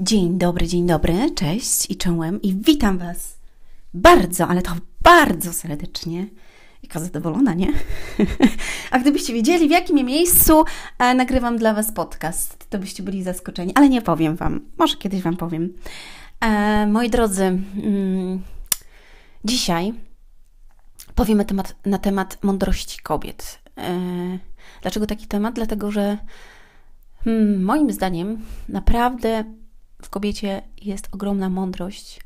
Dzień dobry, dzień dobry, cześć i czołem i witam Was bardzo, ale to bardzo serdecznie. Jaka zadowolona, nie? A gdybyście wiedzieli, w jakim miejscu e, nagrywam dla Was podcast, to byście byli zaskoczeni, ale nie powiem Wam. Może kiedyś Wam powiem. E, moi drodzy, mm, dzisiaj powiemy temat, na temat mądrości kobiet. E, dlaczego taki temat? Dlatego, że mm, moim zdaniem naprawdę w kobiecie jest ogromna mądrość.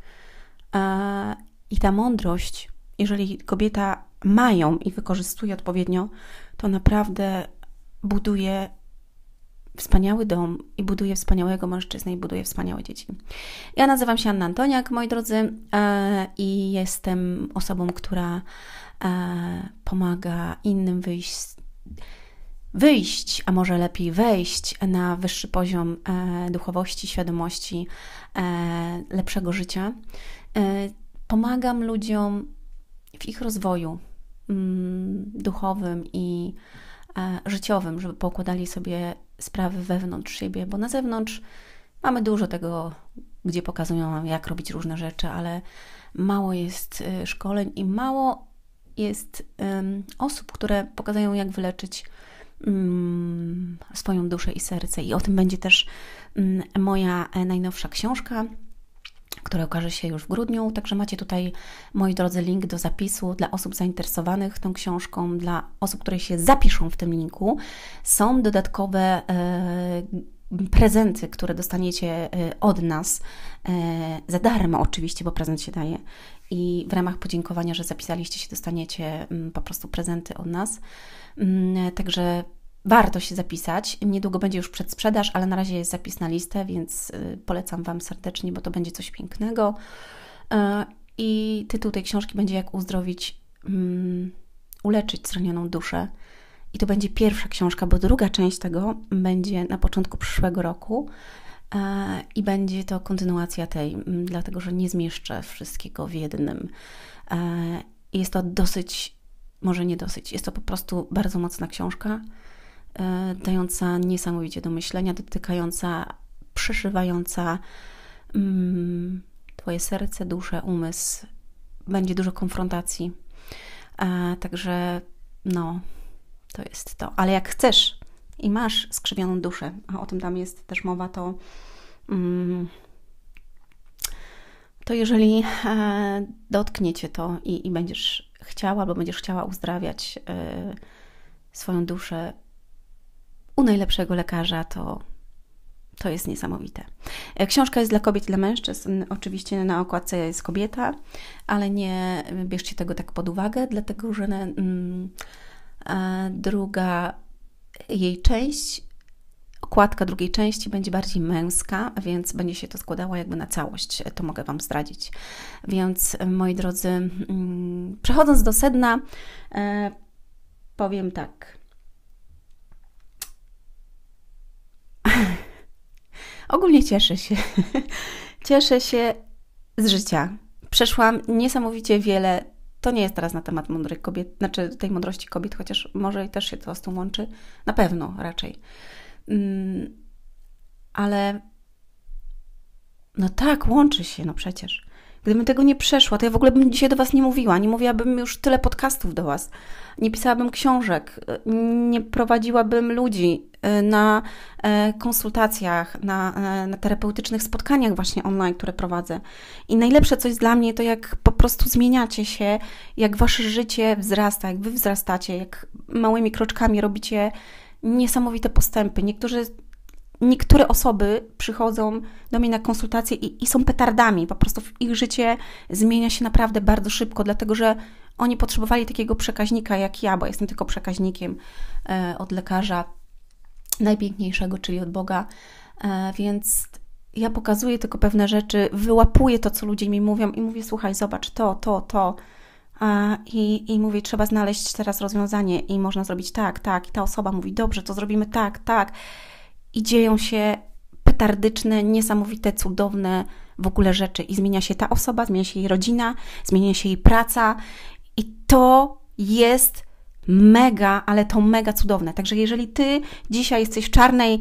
I ta mądrość, jeżeli kobieta ma ją i wykorzystuje odpowiednio, to naprawdę buduje wspaniały dom i buduje wspaniałego mężczyznę i buduje wspaniałe dzieci. Ja nazywam się Anna Antoniak, moi drodzy, e, i jestem osobą, która e, pomaga innym wyjść z wyjść, a może lepiej wejść na wyższy poziom e, duchowości, świadomości, e, lepszego życia. E, pomagam ludziom w ich rozwoju mm, duchowym i życiowym, żeby pokładali sobie sprawy wewnątrz siebie, bo na zewnątrz mamy dużo tego, gdzie pokazują nam, jak robić różne rzeczy, ale mało jest szkoleń i mało jest osób, które pokazują, jak wyleczyć Mm, swoją duszę i serce. I o tym będzie też mm, moja e, najnowsza książka, która okaże się już w grudniu. Także macie tutaj, moi drodzy, link do zapisu dla osób zainteresowanych tą książką, dla osób, które się zapiszą w tym linku. Są dodatkowe e, prezenty, które dostaniecie e, od nas za darmo, oczywiście, bo prezent się daje i w ramach podziękowania, że zapisaliście się, dostaniecie mm, po prostu prezenty od nas. Mm, także warto się zapisać. Niedługo będzie już przedsprzedaż, ale na razie jest zapis na listę, więc y, polecam Wam serdecznie, bo to będzie coś pięknego. E, I tytuł tej książki będzie Jak uzdrowić, mm, uleczyć zranioną duszę. I to będzie pierwsza książka, bo druga część tego będzie na początku przyszłego roku E, i będzie to kontynuacja tej, dlatego że nie zmieszczę wszystkiego w jednym. E, jest to dosyć, może nie dosyć, jest to po prostu bardzo mocna książka, e, dająca niesamowicie do myślenia, dotykająca, przeszywająca mm, Twoje serce, duszę, umysł. Będzie dużo konfrontacji. Także no, to jest to. Ale jak chcesz i masz skrzywioną duszę, a o tym tam jest też mowa, to. Mm, to jeżeli e, dotknie cię to i, i, będziesz chciała, albo będziesz chciała uzdrawiać e, swoją duszę u najlepszego lekarza, to to jest niesamowite. E, książka jest dla kobiet i dla mężczyzn. Oczywiście na okładce jest kobieta, ale nie bierzcie tego tak pod uwagę, dlatego że na, mm, e, druga jej część, okładka drugiej części będzie bardziej męska, więc będzie się to składało jakby na całość. E, to mogę Wam zdradzić. Więc e, moi drodzy, mm, przechodząc do sedna, e, powiem tak. Ogólnie cieszę się. cieszę się z życia. Przeszłam niesamowicie wiele to nie jest teraz na temat mądrych kobiet, znaczy tej mądrości kobiet, chociaż może i też się to z tym łączy. Na pewno raczej. Mm, ale no tak, łączy się, no przecież. Gdybym tego nie przeszła, to ja w ogóle bym dzisiaj do Was nie mówiła, nie mówiłabym już tyle podcastów do Was, nie pisałabym książek, nie prowadziłabym ludzi e, na e, konsultacjach, na, e, na terapeutycznych spotkaniach właśnie online, które prowadzę. I najlepsze coś dla mnie to jak po prostu zmieniacie się, jak Wasze życie wzrasta, jak Wy wzrastacie, jak małymi kroczkami robicie niesamowite postępy. Niektórzy niektóre osoby przychodzą do mnie na konsultacje i, i, są petardami. Po prostu ich życie zmienia się naprawdę bardzo szybko, dlatego że oni potrzebowali takiego przekaźnika jak ja, bo jestem tylko przekaźnikiem e, od lekarza najpiękniejszego, czyli od Boga. E, więc ja pokazuję tylko pewne rzeczy, wyłapuję to, co ludzie mi mówią i mówię: Słuchaj, zobacz to, to, to. I, I mówię, trzeba znaleźć teraz rozwiązanie, i można zrobić tak, tak. I ta osoba mówi: Dobrze, to zrobimy tak, tak i dzieją się petardyczne, niesamowite, cudowne w ogóle rzeczy. I zmienia się ta osoba, zmienia się jej rodzina, zmienia się jej praca. I to jest mega, ale to mega cudowne. Także jeżeli ty dzisiaj jesteś w czarnej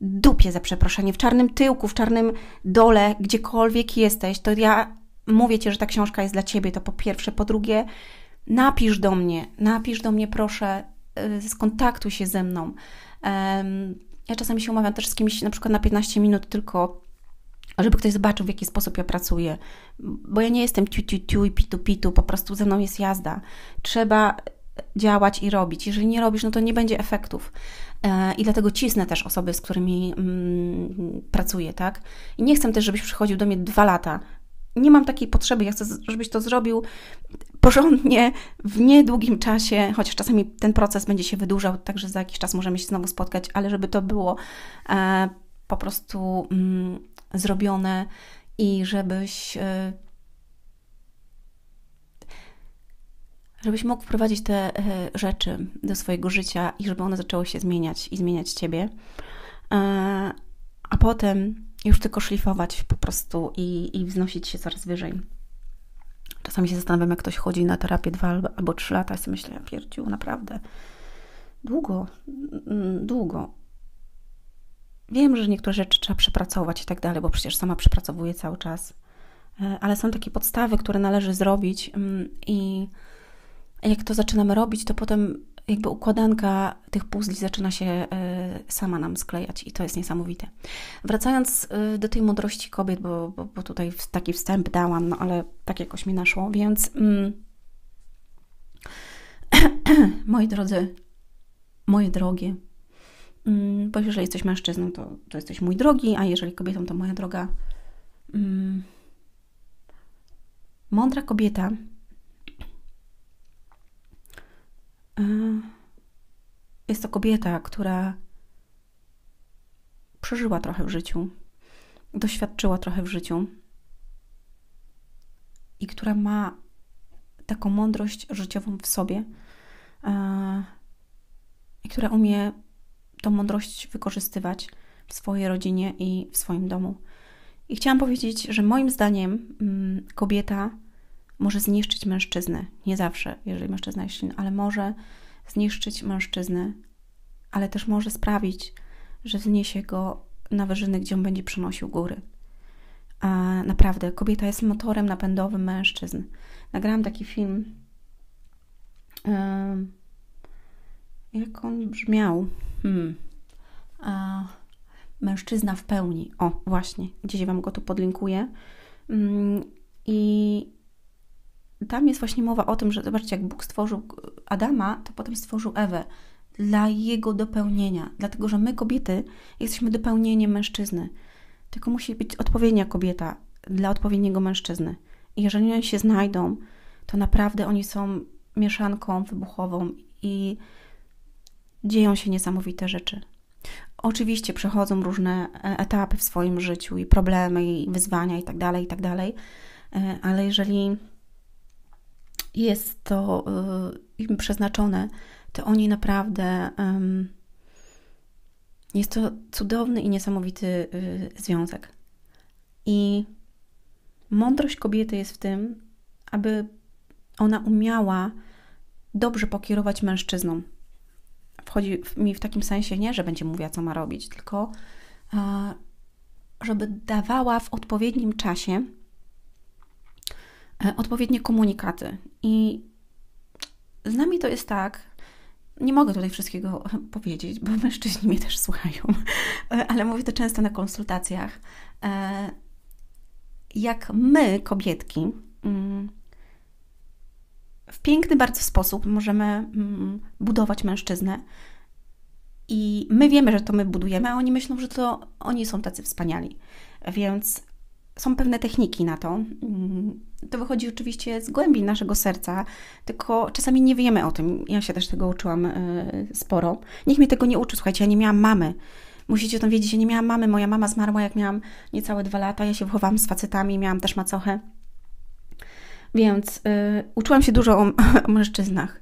dupie, za przeproszenie, w czarnym tyłku, w czarnym dole, gdziekolwiek jesteś, to ja mówię ci, że ta książka jest dla ciebie. To po pierwsze. Po drugie, napisz do mnie, napisz do mnie, proszę, y, skontaktuj się ze mną. Um, ja czasami się umawiam też z kimś na przykład na 15 minut tylko żeby ktoś zobaczył, w jaki sposób ja pracuję. Bo ja nie jestem ciu, ciu, ciu i pitu, pitu, po prostu ze mną jest jazda. Trzeba działać i robić. Jeżeli nie robisz, no to nie będzie efektów. E, I dlatego cisnę też osoby, z którymi mm, pracuję, tak? I nie chcę też, żebyś przychodził do mnie dwa lata. Nie mam takiej potrzeby. Ja chcę, żebyś to zrobił porządnie, w niedługim czasie, chociaż czasami ten proces będzie się wydłużał, także za jakiś czas możemy się znowu spotkać, ale żeby to było e, po prostu mm, zrobione i żebyś. E, żebyś mógł wprowadzić te e, rzeczy do swojego życia i żeby one zaczęły się zmieniać i zmieniać ciebie. E, a potem już tylko szlifować po prostu i, i wznosić się coraz wyżej. Czasami się zastanawiam, jak ktoś chodzi na terapię dwa, albo trzy lata i sobie myślę, pierdziu, naprawdę. Długo, mm, długo. Wiem, że niektóre rzeczy trzeba przepracować i tak dalej, bo przecież sama przepracowuję cały czas. E, ale są takie podstawy, które należy zrobić mm, i jak to zaczynamy robić, to potem jakby układanka tych puzli zaczyna się e, sama nam sklejać i to jest niesamowite. Wracając e, do tej mądrości kobiet, bo, bo, bo tutaj taki wstęp dałam, no ale tak jakoś mi naszło, więc mm, moi drodzy, moje drogie, mm, bo jeżeli jesteś mężczyzną, to, to jesteś mój drogi, a jeżeli kobietą, to moja droga. Mm, mądra kobieta E, jest to kobieta, która przeżyła trochę w życiu, doświadczyła trochę w życiu i która ma taką mądrość życiową w sobie e, i która umie tą mądrość wykorzystywać w swojej rodzinie i w swoim domu. I chciałam powiedzieć, że moim zdaniem mm, kobieta może zniszczyć mężczyznę. Nie zawsze, jeżeli mężczyzna jest silny, ale może zniszczyć mężczyznę, ale też może sprawić, że wzniesie go na wyżyny, gdzie on będzie przynosił góry. A naprawdę, kobieta jest motorem napędowym mężczyzn. Nagrałam taki film. Jak on brzmiał? Hmm. A, mężczyzna w pełni. O, właśnie, gdzieś Wam go tu podlinkuję. Mm, I tam jest właśnie mowa o tym, że zobaczcie, jak Bóg stworzył Adama, to potem stworzył Ewę dla jego dopełnienia, dlatego że my, kobiety, jesteśmy dopełnieniem mężczyzny. Tylko musi być odpowiednia kobieta dla odpowiedniego mężczyzny. I jeżeli oni się znajdą, to naprawdę oni są mieszanką wybuchową i dzieją się niesamowite rzeczy. Oczywiście przechodzą różne e, etapy w swoim życiu i problemy, i wyzwania, i tak dalej, i tak dalej, e, ale jeżeli jest to y, im przeznaczone, to oni naprawdę. Jest to cudowny i niesamowity y, związek. I mądrość kobiety jest w tym, aby ona umiała dobrze pokierować mężczyzną. Wchodzi mi w takim sensie nie, że będzie mówiła, co ma robić, tylko żeby dawała w odpowiednim czasie E, odpowiednie komunikaty. I z nami to jest tak, nie mogę tutaj wszystkiego powiedzieć, bo mężczyźni mnie też słuchają, e, ale mówię to często na konsultacjach. E, jak my, kobietki, mm, w piękny bardzo sposób możemy mm, budować mężczyznę. I my wiemy, że to my budujemy, a oni myślą, że to oni są tacy wspaniali. Więc są pewne techniki na to. Mm, to wychodzi oczywiście z głębi naszego serca, tylko czasami nie wiemy o tym. Ja się też tego uczyłam e, sporo. Nikt mnie tego nie uczy. słuchajcie, ja nie miałam mamy. Musicie o tym wiedzieć, ja nie miałam mamy. Moja mama zmarła, jak miałam niecałe dwa lata. Ja się wychowałam z facetami, miałam też macochę. Więc y, uczyłam się dużo o, o mężczyznach.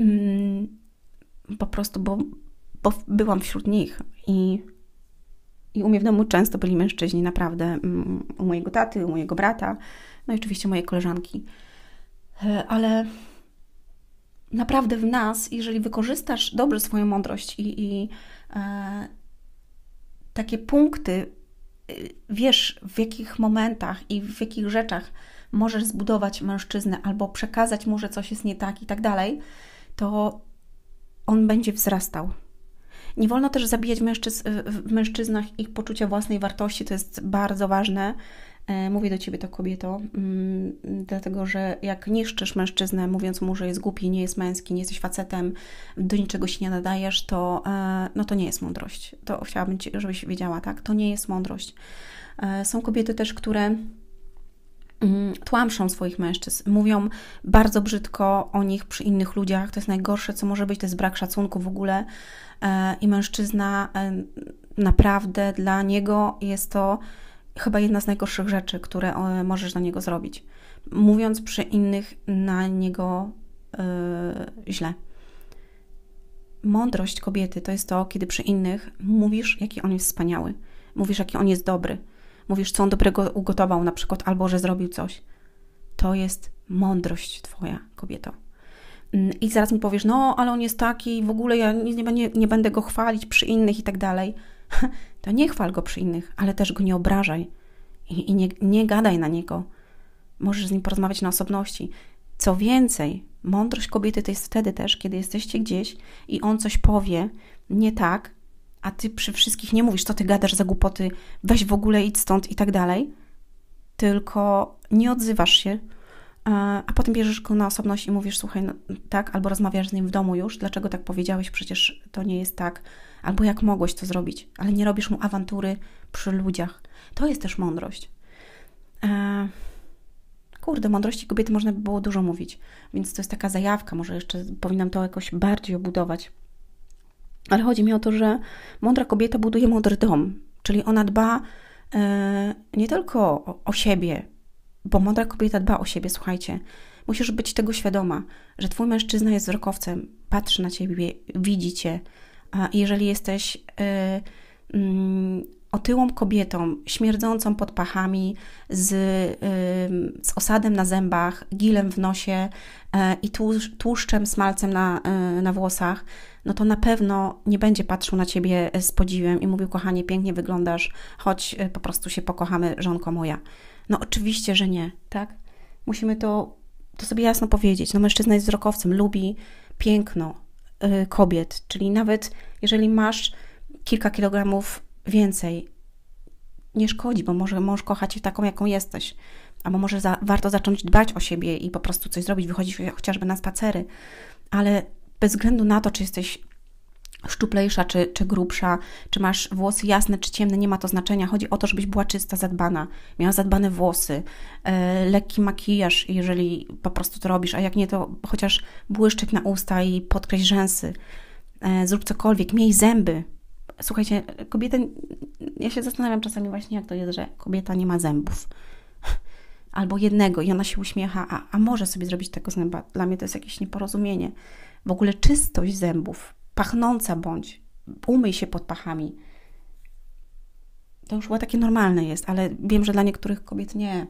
Mm, po prostu, bo, bo byłam wśród nich i i u mnie w domu często byli mężczyźni, naprawdę. Mm, u mojego taty, u mojego brata, no i oczywiście moje koleżanki. E, ale naprawdę w nas, jeżeli wykorzystasz dobrze swoją mądrość i, i e, takie punkty, e, wiesz w jakich momentach i w jakich rzeczach możesz zbudować mężczyznę albo przekazać mu, że coś jest nie tak i tak dalej, to on będzie wzrastał. Nie wolno też zabijać w mężczyznach ich poczucia własnej wartości, to jest bardzo ważne. E, mówię do ciebie to kobieto, mm, dlatego że jak niszczysz mężczyznę, mówiąc mu, że jest głupi, nie jest męski, nie jesteś facetem, do niczego się nie nadajesz, to, e, no to nie jest mądrość. To chciałabym, żebyś wiedziała, tak? To nie jest mądrość. E, są kobiety też, które Mm, tłamszą swoich mężczyzn, mówią bardzo brzydko o nich przy innych ludziach. To jest najgorsze, co może być, to jest brak szacunku w ogóle. E, I mężczyzna e, naprawdę dla niego jest to chyba jedna z najgorszych rzeczy, które e, możesz dla niego zrobić. Mówiąc przy innych na niego yy, źle. Mądrość kobiety to jest to, kiedy przy innych mówisz, jaki on jest wspaniały, mówisz, jaki on jest dobry, mówisz, co on dobrego ugotował na przykład, albo że zrobił coś. To jest mądrość Twoja, kobieto. Mm, I zaraz mi powiesz, no, ale on jest taki, w ogóle ja nie, nie, nie będę go chwalić przy innych i tak dalej. To nie chwal go przy innych, ale też go nie obrażaj i, i nie, nie gadaj na niego. Możesz z nim porozmawiać na osobności. Co więcej, mądrość kobiety to jest wtedy też, kiedy jesteście gdzieś i on coś powie nie tak, a ty przy wszystkich nie mówisz, co ty gadasz za głupoty, weź w ogóle idź stąd i tak dalej, tylko nie odzywasz się, a potem bierzesz go na osobność i mówisz, słuchaj, no, tak, albo rozmawiasz z nim w domu już, dlaczego tak powiedziałeś, przecież to nie jest tak, albo jak mogłeś to zrobić, ale nie robisz mu awantury przy ludziach. To jest też mądrość. Kurde, mądrości kobiety można by było dużo mówić, więc to jest taka zajawka, może jeszcze powinnam to jakoś bardziej obudować. Ale chodzi mi o to, że mądra kobieta buduje mądry dom, czyli ona dba e, nie tylko o, o siebie, bo mądra kobieta dba o siebie, słuchajcie. Musisz być tego świadoma, że twój mężczyzna jest wzrokowcem, patrzy na ciebie, widzi cię. A jeżeli jesteś y, otyłą kobietą, śmierdzącą pod pachami, z, z osadem na zębach, gilem w nosie e, i tłuszczem, smalcem na, e, na włosach, no to na pewno nie będzie patrzył na ciebie z podziwem i mówił: Kochanie, pięknie wyglądasz, choć e, po prostu się pokochamy, żonko moja. No oczywiście, że nie, tak? Musimy to, to sobie jasno powiedzieć. No mężczyzna jest wzrokowcem, lubi piękno kobiet, czyli nawet jeżeli masz kilka kilogramów Więcej, nie szkodzi, bo może mąż kocha cię taką, jaką jesteś. Albo może za, warto zacząć dbać o siebie i po prostu coś zrobić, wychodzić chociażby na spacery. Ale bez względu na to, czy jesteś szczuplejsza, czy, czy grubsza, czy masz włosy jasne, czy ciemne, nie ma to znaczenia. Chodzi o to, żebyś była czysta, zadbana, miała zadbane włosy, e, lekki makijaż, jeżeli po prostu to robisz, a jak nie, to chociaż błyszczyk na usta i podkreś rzęsy. E, zrób cokolwiek, miej zęby, Słuchajcie, kobiety. Ja się zastanawiam czasami właśnie, jak to jest, że kobieta nie ma zębów. Albo jednego i ona się uśmiecha, a, a może sobie zrobić tego zęba. Dla mnie to jest jakieś nieporozumienie. W ogóle czystość zębów, pachnąca bądź, umyj się pod pachami. To już chyba takie normalne jest, ale wiem, że dla niektórych kobiet nie.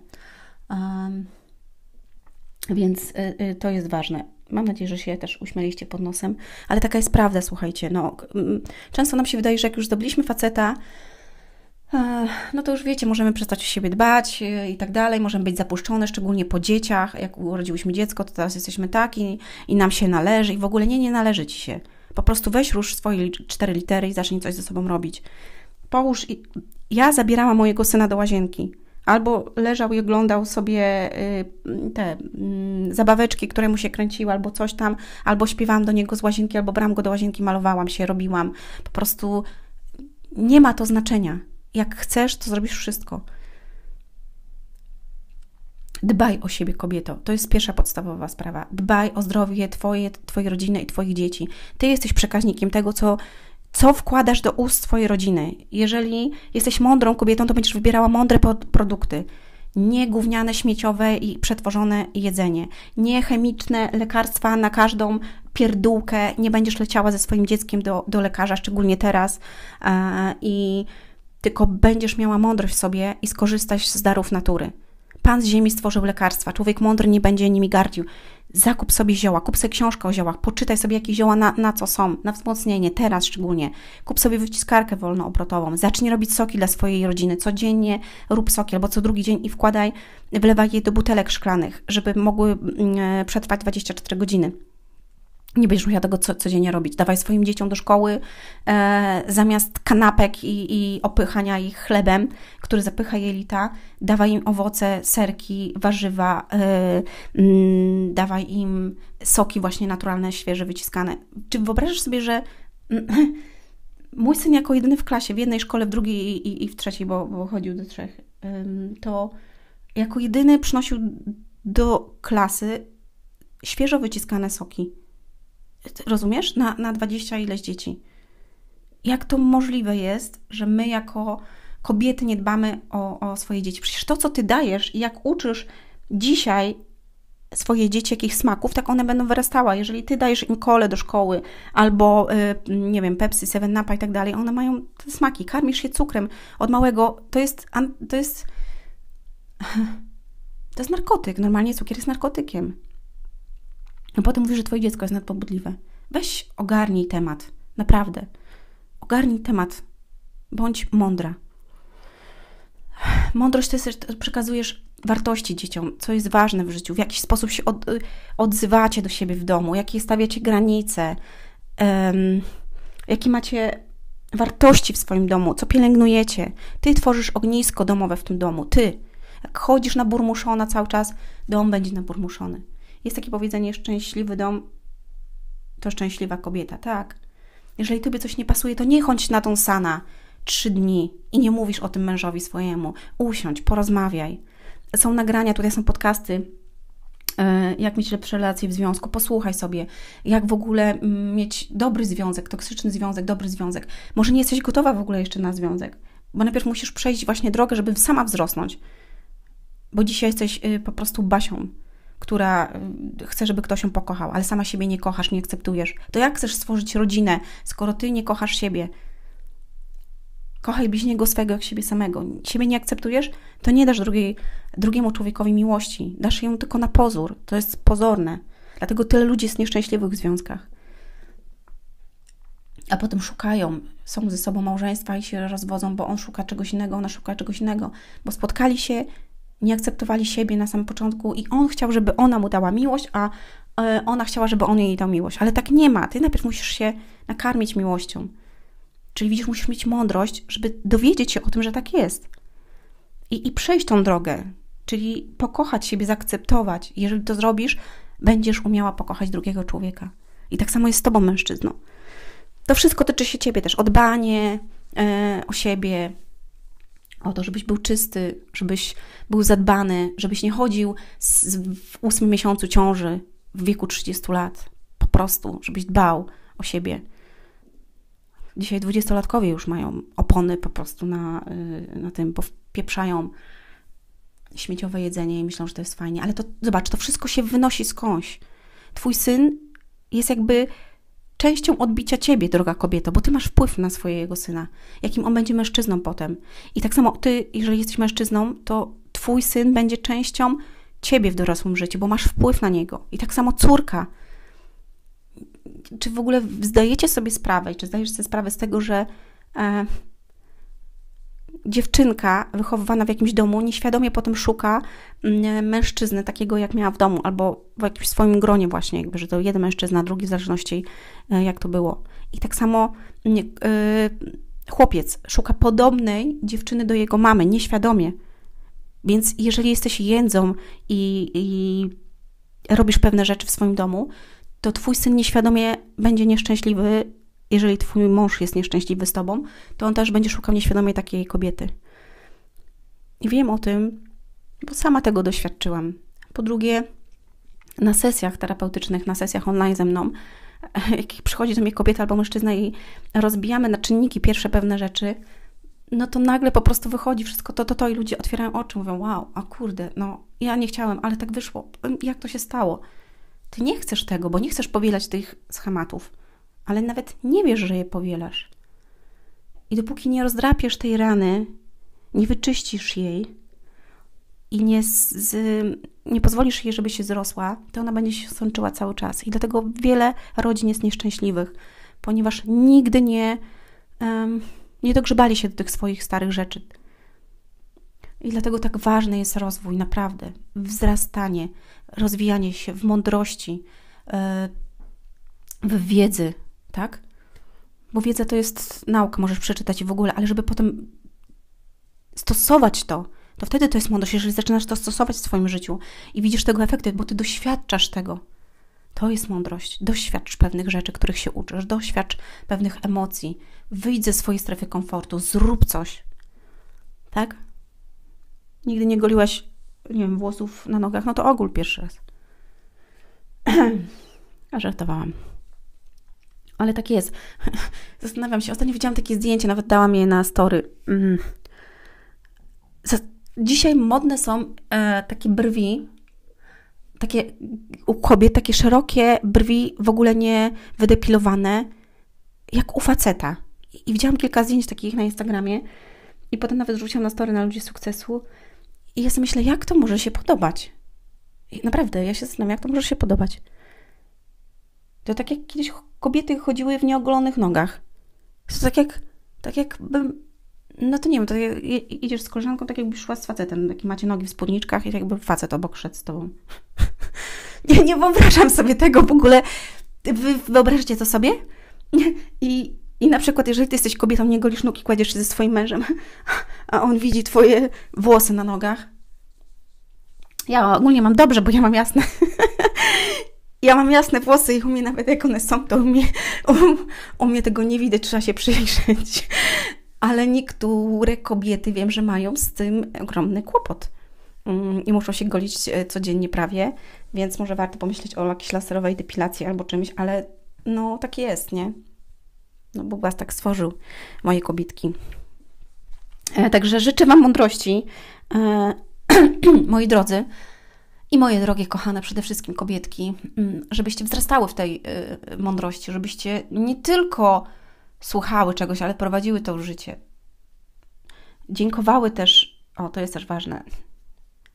Um, więc y, y, to jest ważne. Mam nadzieję, że się też uśmieliście pod nosem, ale taka jest prawda, słuchajcie. No, często nam się wydaje, że jak już zdobyliśmy faceta, eh, no to już wiecie, możemy przestać o siebie dbać eh, i tak dalej, możemy być zapuszczone, szczególnie po dzieciach. Jak urodziłyśmy dziecko, to teraz jesteśmy taki i nam się należy i w ogóle nie, nie należy ci się. Po prostu weź rusz swoje cztery litery i zacznij coś ze sobą robić. Połóż i... Ja zabierałam mojego syna do łazienki albo leżał i oglądał sobie y, te mm, zabaweczki, które mu się kręciły, albo coś tam, albo śpiewałam do niego z łazienki, albo brałam go do łazienki, malowałam się, robiłam. Po prostu nie ma to znaczenia. Jak chcesz, to zrobisz wszystko. Dbaj o siebie, kobieto. To jest pierwsza podstawowa sprawa. Dbaj o zdrowie Twoje, Twojej rodziny i Twoich dzieci. Ty jesteś przekaźnikiem tego, co co wkładasz do ust swojej rodziny. Jeżeli jesteś mądrą kobietą, to będziesz wybierała mądre produkty. Nie gówniane, śmieciowe i przetworzone jedzenie. Nie chemiczne lekarstwa na każdą pierdółkę. Nie będziesz leciała ze swoim dzieckiem do, do lekarza, szczególnie teraz. E, I tylko będziesz miała mądrość w sobie i skorzystasz z darów natury. Pan z ziemi stworzył lekarstwa. Człowiek mądry nie będzie nimi gardził. Zakup sobie zioła, kup sobie książkę o ziołach, poczytaj sobie, jakie zioła na, na co są, na wzmocnienie, teraz szczególnie. Kup sobie wyciskarkę wolnoobrotową, zacznij robić soki dla swojej rodziny. Codziennie rób soki albo co drugi dzień i wkładaj, wlewaj je do butelek szklanych, żeby mogły mm, e, przetrwać 24 godziny. Nie będziesz musiała tego co, codziennie robić. Dawaj swoim dzieciom do szkoły e, zamiast kanapek i, i, opychania ich chlebem, który zapycha jelita, dawaj im owoce, serki, warzywa, e, mm, dawaj im soki właśnie naturalne, świeże, wyciskane. Czy wyobrażasz sobie, że mój syn jako jedyny w klasie, w jednej szkole, w drugiej i, i, i w trzeciej, bo, bo, chodził do trzech, to jako jedyny przynosił do klasy świeżo wyciskane soki rozumiesz, na, na 20 ileś dzieci. Jak to możliwe jest, że my jako kobiety nie dbamy o, o swoje dzieci? Przecież to, co ty dajesz i jak uczysz dzisiaj swoje dzieci jakich smaków, tak one będą wyrastały. Jeżeli ty dajesz im kole do szkoły albo, y, nie wiem, Pepsi, Seven Napa i tak dalej, one mają te smaki. Karmisz się cukrem od małego. To jest, to jest, to jest narkotyk. Normalnie cukier jest narkotykiem a no potem mówisz, że twoje dziecko jest nadpobudliwe. Weź ogarnij temat, naprawdę. Ogarnij temat. Bądź mądra. Mądrość to jest, przekazujesz wartości dzieciom, co jest ważne w życiu, w jaki sposób się od, y, odzywacie do siebie w domu, jakie stawiacie granice, um, jakie macie wartości w swoim domu, co pielęgnujecie. Ty tworzysz ognisko domowe w tym domu, ty. Jak chodzisz na burmuszona cały czas, dom będzie na burmuszony. Jest takie powiedzenie: szczęśliwy dom to szczęśliwa kobieta, tak? Jeżeli tobie coś nie pasuje, to nie chodź na tą sana trzy dni i nie mówisz o tym mężowi swojemu. Usiądź, porozmawiaj. Są nagrania, tutaj są podcasty, e, jak mieć lepsze relacje w związku, posłuchaj sobie, jak w ogóle mm, mieć dobry związek, toksyczny związek, dobry związek. Może nie jesteś gotowa w ogóle jeszcze na związek, bo najpierw musisz przejść właśnie drogę, żeby sama wzrosnąć, bo dzisiaj jesteś y, po prostu basią która y, chce, żeby ktoś ją pokochał, ale sama siebie nie kochasz, nie akceptujesz, to jak chcesz stworzyć rodzinę, skoro ty nie kochasz siebie? Kochaj bliźniego swego jak siebie samego. Siebie nie akceptujesz, to nie dasz drugiej, drugiemu człowiekowi miłości. Dasz ją tylko na pozór. To jest pozorne. Dlatego tyle ludzi jest nieszczęśliwych w związkach. A potem szukają, są ze sobą małżeństwa i się rozwodzą, bo on szuka czegoś innego, ona szuka czegoś innego, bo spotkali się nie akceptowali siebie na samym początku i on chciał, żeby ona mu dała miłość, a e, ona chciała, żeby on jej dał miłość. Ale tak nie ma. Ty najpierw musisz się nakarmić miłością. Czyli widzisz, musisz mieć mądrość, żeby dowiedzieć się o tym, że tak jest. I, i przejść tą drogę. Czyli pokochać siebie, zaakceptować. Jeżeli to zrobisz, będziesz umiała pokochać drugiego człowieka. I tak samo jest z tobą, mężczyzną. To wszystko tyczy się ciebie też. Odbanie e, o siebie, o to, żebyś był czysty, żebyś był zadbany, żebyś nie chodził z, w ósmym miesiącu ciąży w wieku 30 lat. Po prostu, żebyś dbał o siebie. Dzisiaj dwudziestolatkowie już mają opony po prostu na, y, na tym, bo pieprzają śmieciowe jedzenie i myślą, że to jest fajnie. Ale to zobacz, to wszystko się wynosi skądś. Twój syn jest jakby częścią odbicia ciebie, droga kobieto, bo ty masz wpływ na swojego syna, jakim on będzie mężczyzną potem. I tak samo ty, jeżeli jesteś mężczyzną, to twój syn będzie częścią ciebie w dorosłym życiu, bo masz wpływ na niego. I tak samo córka. Czy w ogóle zdajecie sobie sprawę, czy zdajesz sobie sprawę z tego, że e, dziewczynka wychowywana w jakimś domu nieświadomie potem szuka mm, mężczyzny takiego, jak miała w domu, albo w jakimś swoim gronie właśnie, jakby, że to jeden mężczyzna, drugi, w zależności e, jak to było. I tak samo nie, mm, yy, chłopiec szuka podobnej dziewczyny do jego mamy, nieświadomie. Więc jeżeli jesteś jędzą i, i robisz pewne rzeczy w swoim domu, to twój syn nieświadomie będzie nieszczęśliwy jeżeli twój mąż jest nieszczęśliwy z tobą, to on też będzie szukał nieświadomie takiej kobiety. I wiem o tym, bo sama tego doświadczyłam. Po drugie, na sesjach terapeutycznych, na sesjach online ze mną, jak przychodzi do mnie kobieta albo mężczyzna i rozbijamy na czynniki pierwsze pewne rzeczy, no to nagle po prostu wychodzi wszystko to, to, to i ludzie otwierają oczy, mówią, wow, a kurde, no ja nie chciałem, ale tak wyszło, jak to się stało? Ty nie chcesz tego, bo nie chcesz powielać tych schematów ale nawet nie wiesz, że je powielasz. I dopóki nie rozdrapiesz tej rany, nie wyczyścisz jej i nie, z, nie pozwolisz jej, żeby się zrosła, to ona będzie się sączyła cały czas. I dlatego wiele rodzin jest nieszczęśliwych, ponieważ nigdy nie, um, nie dogrzebali się do tych swoich starych rzeczy. I dlatego tak ważny jest rozwój, naprawdę. Wzrastanie, rozwijanie się w mądrości, e, w wiedzy, tak? Bo wiedza to jest nauka, możesz przeczytać i w ogóle, ale żeby potem stosować to, to wtedy to jest mądrość, jeżeli zaczynasz to stosować w swoim życiu i widzisz tego efekty, bo ty doświadczasz tego. To jest mądrość. Doświadcz pewnych rzeczy, których się uczysz, doświadcz pewnych emocji, wyjdź ze swojej strefy komfortu, zrób coś. Tak? Nigdy nie goliłaś, nie wiem, włosów na nogach, no to ogól pierwszy raz. A żartowałam ale tak jest. Zastanawiam się, ostatnio widziałam takie zdjęcie, nawet dałam je na story. Mm. Dzisiaj modne są e, takie brwi, takie u kobiet, takie szerokie brwi, w ogóle nie wydepilowane, jak u faceta. I, i widziałam kilka zdjęć takich na Instagramie i potem nawet rzuciłam na story na ludzi sukcesu i ja sobie myślę, jak to może się podobać? I naprawdę, ja się zastanawiam, jak to może się podobać. To tak jak kiedyś kobiety chodziły w nieogolonych nogach. To tak jak, tak jakbym, no to nie wiem, to jak, idziesz z koleżanką, tak jakby szła z facetem, taki macie nogi w spódniczkach i tak jakby facet obok szedł z tobą. nie, nie wyobrażam sobie tego w ogóle. Wy wyobrażacie to sobie? I, I na przykład, jeżeli ty jesteś kobietą, nie golisz nóg i kładziesz się ze swoim mężem, a on widzi twoje włosy na nogach. Ja ogólnie mam dobrze, bo ja mam jasne. ja mam jasne włosy i u mnie nawet jak one są, to u mnie, u, u mnie tego nie widać, trzeba się przyjrzeć. Ale niektóre kobiety wiem, że mają z tym ogromny kłopot mm, i muszą się golić e, codziennie prawie, więc może warto pomyśleć o jakiejś laserowej depilacji albo czymś, ale no tak jest, nie? No Bóg Was tak stworzył, moje kobietki. E, także życzę Wam mądrości, e, moi drodzy. I moje drogie, kochane, przede wszystkim kobietki, mm, żebyście wzrastały w tej y, mądrości, żebyście nie tylko słuchały czegoś, ale prowadziły to życie. Dziękowały też, o to jest też ważne,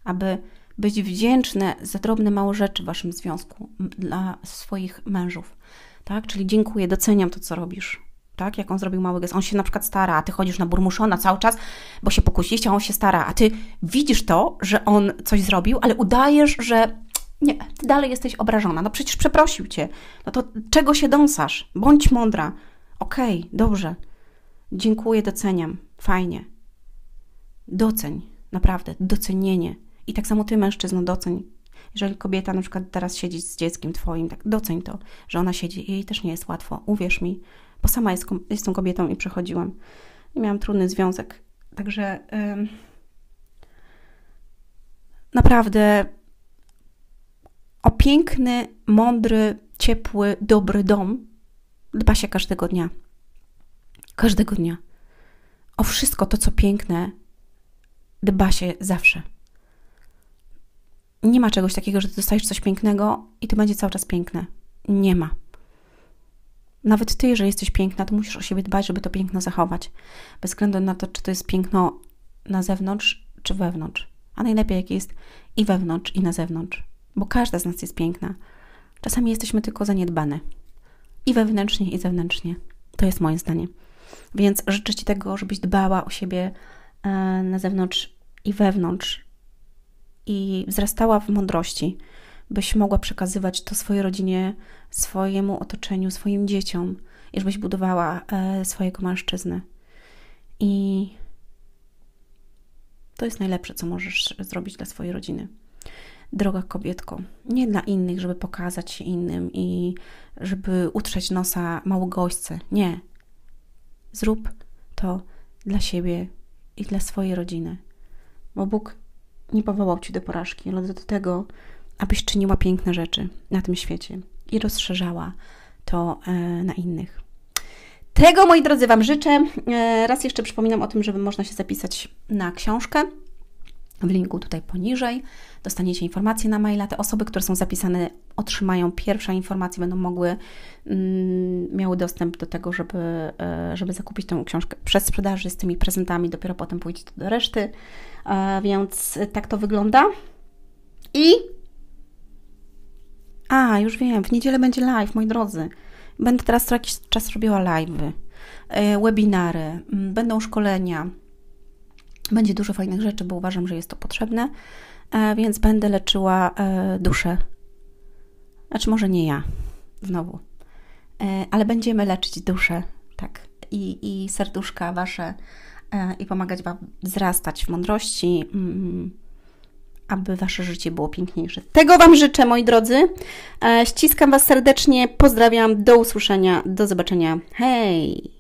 aby być wdzięczne za drobne, małe rzeczy w waszym związku dla swoich mężów. Tak? Czyli dziękuję, doceniam to, co robisz tak? Jak on zrobił mały gest. On się na przykład stara, a ty chodzisz na burmuszona cały czas, bo się pokusiliście, a on się stara, a ty widzisz to, że on coś zrobił, ale udajesz, że nie, ty dalej jesteś obrażona. No przecież przeprosił cię. No to czego się dąsasz? Bądź mądra. Okej, okay, dobrze. Dziękuję, doceniam. Fajnie. Doceń, naprawdę, docenienie. I tak samo ty, mężczyzno, doceń. Jeżeli kobieta na przykład teraz siedzi z dzieckiem twoim, tak doceń to, że ona siedzi i jej też nie jest łatwo. Uwierz mi, bo sama jest, jestem kobietą i przechodziłam. I miałam trudny związek. Także yy, naprawdę o piękny, mądry, ciepły, dobry dom dba się każdego dnia. Każdego dnia. O wszystko to, co piękne, dba się zawsze. Nie ma czegoś takiego, że ty dostajesz coś pięknego i to będzie cały czas piękne. Nie ma. Nawet ty, jeżeli jesteś piękna, to musisz o siebie dbać, żeby to piękno zachować. Bez względu na to, czy to jest piękno na zewnątrz, czy wewnątrz. A najlepiej, jak jest i wewnątrz, i na zewnątrz. Bo każda z nas jest piękna. Czasami jesteśmy tylko zaniedbane. I wewnętrznie, i zewnętrznie. To jest moje zdanie. Więc życzę Ci tego, żebyś dbała o siebie e, na zewnątrz i wewnątrz. I wzrastała w mądrości byś mogła przekazywać to swojej rodzinie, swojemu otoczeniu, swoim dzieciom i żebyś budowała e, swojego mężczyznę. I to jest najlepsze, co możesz zrobić dla swojej rodziny. Droga kobietko, nie dla innych, żeby pokazać się innym i żeby utrzeć nosa małogośce. Nie. Zrób to dla siebie i dla swojej rodziny. Bo Bóg nie powołał cię do porażki, ale do tego, abyś czyniła piękne rzeczy na tym świecie i rozszerzała to e, na innych. Tego, moi drodzy, Wam życzę. E, raz jeszcze przypominam o tym, żeby można się zapisać na książkę w linku tutaj poniżej. Dostaniecie informacje na maila. Te osoby, które są zapisane, otrzymają pierwsze informacje, będą mogły, mm, miały dostęp do tego, żeby, e, żeby zakupić tę książkę przez sprzedaży z tymi prezentami. Dopiero potem pójdzie to do reszty. więc tak to wygląda. I a, już wiem, w niedzielę będzie live, moi drodzy. Będę teraz co jakiś czas robiła live, e, webinary, mm, będą szkolenia. Będzie dużo fajnych rzeczy, bo uważam, że jest to potrzebne, e, więc będę leczyła e, duszę. Znaczy, może nie ja, znowu, ale będziemy leczyć duszę, tak, i, i serduszka wasze, i pomagać Wam wzrastać w mądrości mm, mm, aby Wasze życie było piękniejsze. Tego Wam życzę, moi drodzy. E, ściskam Was serdecznie, pozdrawiam, do usłyszenia, do zobaczenia. Hej!